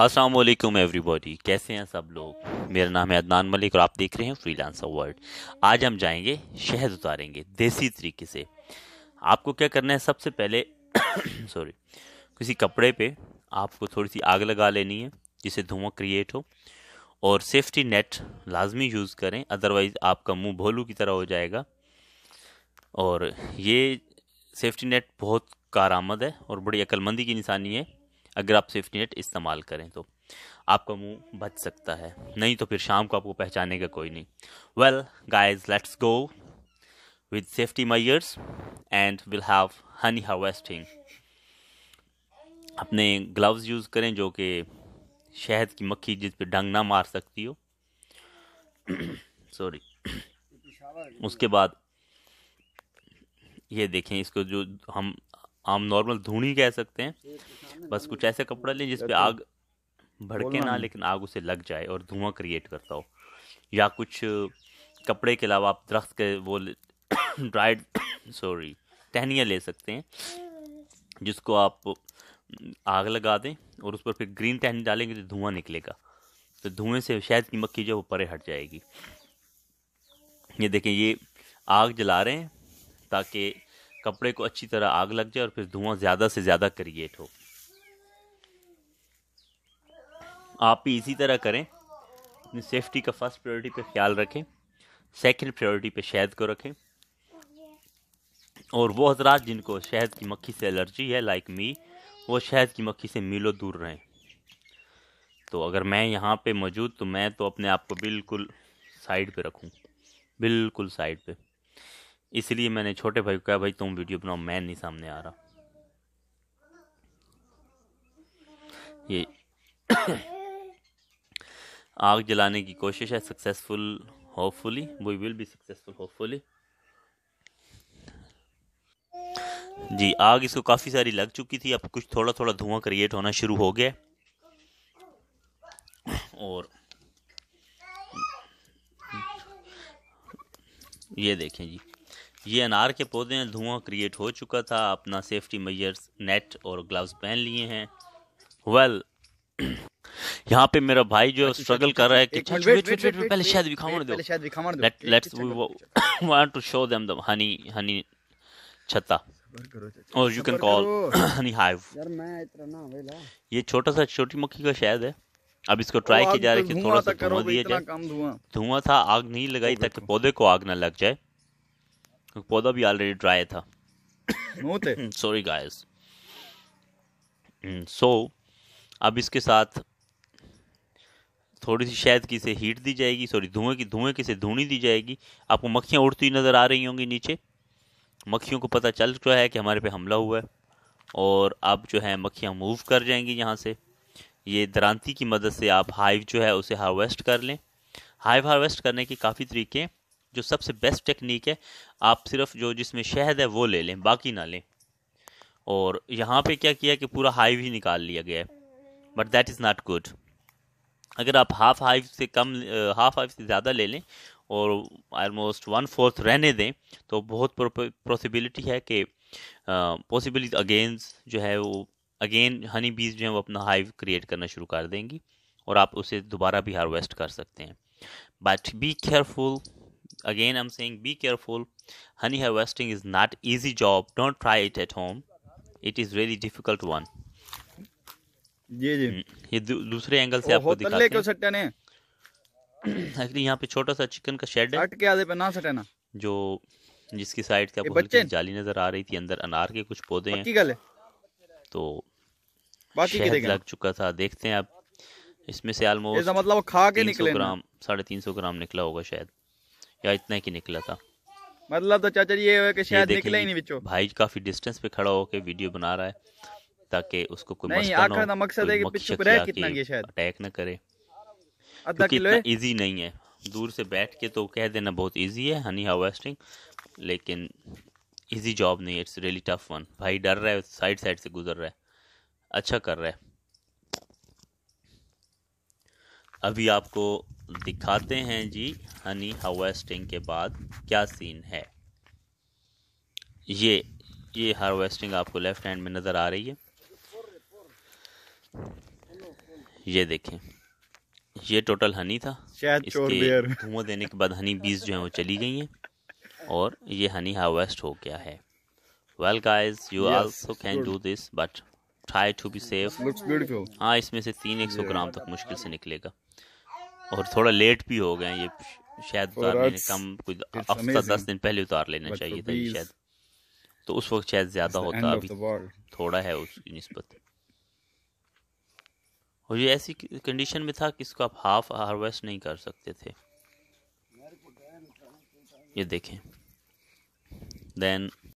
Aslam everybody कैसे हैं सब लोग मेरा नाम है अदनान मलिक और आप देख रहे हैं फ्रीलांस वर्ल्ड आज हम जाएंगे शहद उतारेंगे देसी तरीके से आपको क्या करना है सबसे पहले सॉरी किसी कपड़े पे आपको थोड़ी सी आग लगा लेनी है जिससे धुआं क्रिएट हो और सेफ्टी नेट लाजमी यूज़ करें अदरवाइज़ आपका मुंह भोलू की तरह हो जाएगा और ये सेफ्टी नेट बहुत कार आमद है और बड़ी अक्लमंदी की निशानी है अगर आप सेफ्टी नेट इस्तेमाल करें तो आपका मुंह बच सकता है नहीं तो फिर शाम को आपको पहचाने का कोई नहीं well guys let's go with safety measures and will have honey harvesting अपने ग्लव्स यूज़ करें जो कि शहद की मक्खी जिस पे डंग ना मार सकती हो सॉरी उसके बाद ये देखें इसको जो हम हम नॉर्मल धूनी कह सकते हैं बस कुछ ऐसे कपड़ा लें जिसपे आग भड़के ना लेकिन आग उसे लग जाए और धुआं क्रिएट करता हो या कुछ कपड़े के अलावा आप दरख्त के वो ड्राइड सॉरी टहनियाँ ले सकते हैं जिसको आप आग लगा दें और उस पर फिर ग्रीन टहनी डालेंगे तो धुआं निकलेगा तो धुएं से शहद की मक्खी जो वो परे हट जाएगी ये देखें ये आग जला रहे हैं ताकि कपड़े को अच्छी तरह आग लग जाए और फिर धुआं ज़्यादा से ज़्यादा क्रिएट हो आप भी इसी तरह करें अपनी सेफ्टी का फर्स्ट प्रायोरिटी पे ख्याल रखें सेकंड प्रायोरिटी पे शहद को रखें और वो हजरात जिनको शहद की मक्खी से एलर्जी है लाइक मी वो शहद की मक्खी से मीलों दूर रहें तो अगर मैं यहाँ पे मौजूद तो मैं तो अपने आप को बिल्कुल साइड पे रखूँ बिल्कुल साइड पे इसलिए मैंने छोटे भाई को कहा भाई तुम वीडियो बनाओ मैं नहीं सामने आ रहा ये आग जलाने की कोशिश है successful hopefully we will be successful hopefully जी आग इसको काफ़ी सारी लग चुकी थी अब कुछ थोड़ा थोड़ा धुआं क्रिएट होना शुरू हो गया और ये देखें जी ये अनार के पौधे हैं धुआं क्रिएट हो चुका था अपना सेफ्टी मेजर्स नेट और ग्लव्स पहन लिए हैं वेल well, यहाँ पे मेरा भाई जो स्ट्रगल अच्छा, अच्छा, कर रहा है अच्छा, कि वेट वेट वेट वेट पहले शायद दिखावण दो let let's we want to show them the honey honey छत्ता और you can call honey hive ये छोटा सा छोटी मक्खी का शायद है अब इसको ट्राई किया जा रहा है कि थोड़ा सा धुआं दिया जाए धुआं था आग नहीं लगाई ताकि पौधे को आग ना लग जाए क्योंकि पौधा भी ऑलरेडी ड्राई था सॉरी गाइस सो अब इसके साथ थोड़ी सी शायद की से हीट दी जाएगी सॉरी धुएं की धुएं की से धुनी दी जाएगी आपको मक्खियाँ उड़ती नज़र आ रही होंगी नीचे मक्खियों को पता चल चुका है कि हमारे पे हमला हुआ है और अब जो है मक्खियाँ मूव कर जाएंगी यहाँ से ये दरांती की मदद से आप हाइव जो है उसे हार्वेस्ट कर लें हाइव हार्वेस्ट करने के काफ़ी तरीके जो सबसे बेस्ट टेक्निक है आप सिर्फ जो जिसमें शहद है वो ले लें बाकी ना लें और यहाँ पे क्या किया कि पूरा हाइव ही निकाल लिया गया है but that is not good अगर आप हाफ हाइव से कम हाफ हाइव से ज़्यादा ले लें और ऑलमोस्ट वन फोर्थ रहने दें तो बहुत पॉसिबिलिटी है कि पॉसिबिलिटी अगेंस जो है वो अगेन हनी बीज जो है वो अपना हाइव क्रिएट करना शुरू कर देंगी और आप उसे दोबारा भी हारवेस्ट कर सकते हैं but be careful again i'm saying be careful honey harvesting is not easy job don't try it at home it is really difficult one जी जी hmm. ये दूसरे एंगल से आपको दिखाते हैं सट्टे ने एक्चुअली यहां पे छोटा सा चिकन का शेड है अट के आधे पे ना सटे ना जो जिसकी साइड से आपको जाली नजर आ रही थी अंदर अनार के कुछ पौधे हैं पक्की गल है। तो बाकी के शहद लग चुका था देखते हैं आप इसमें से ऑलमोस्ट मतलब खा के निकले ग्राम साढ़े तीन सौ ग्राम निकला होगा शायद या इतना ही निकला था मतलब तो चाचा जी ये है कि शायद निकला ही नहीं बिचो भाई काफी डिस्टेंस पे खड़ा होकर वीडियो बना रहा है ताकि उसको कोई नहीं आखिर का मकसद है कि पिछू पर कितना ये शायद अटैक ना करे आधा किलो है इजी नहीं है दूर से बैठ के तो कह देना बहुत इजी है हनी हार्वेस्टिंग लेकिन इजी जॉब नहीं इट्स रियली टफ वन भाई डर रहा है साइड साइड से गुजर रहा है अच्छा कर रहा है अभी आपको दिखाते हैं जी हनी हार्वेस्टिंग के बाद क्या सीन है ये ये हार्वेस्टिंग आपको लेफ्ट हैंड में नज़र आ रही है ये देखें ये टोटल हनी था इसके धुआं देने के बाद हनी बीज जो है वो चली गई हैं और ये हनी हार्वेस्ट हो गया है well guys you also can do this but try to be safe हाँ इसमें से तीन एक सौ ग्राम तक मुश्किल से निकलेगा और थोड़ा लेट भी हो गए ये शायद उतार लेने कम कुछ हफ्ता दस दिन पहले उतार लेना चाहिए था शायद तो उस वक्त शायद ज़्यादा होता अभी थोड़ा है उसकी नस्बत और ये ऐसी कंडीशन में था कि इसको आप हाफ हार्वेस्ट नहीं कर सकते थे ये देखें देन